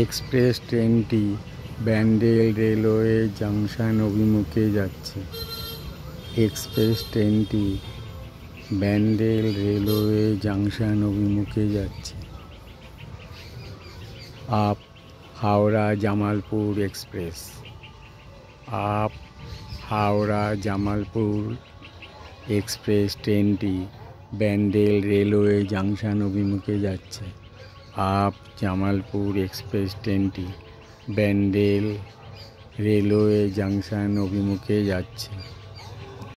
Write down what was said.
express ট্রেনটি Bandel railway junction অভিমুখে যাচ্ছে এক্সপ্রেস ট্রেনটি ব্যান্ডেল রেলওয়ে জাংশন অভিমুখে যাচ্ছে up Howrah Jamalpur express up Howrah Jamalpur express ট্রেনটি ব্যান্ডেল রেলওয়ে জাংশন অভিমুখে যাচ্ছে আপ জামালপুর এক্সপ্রেস ট্রেনটি ব্যান্ডেল রেলওয়ে জাংশন অভিমুখে যাচ্ছে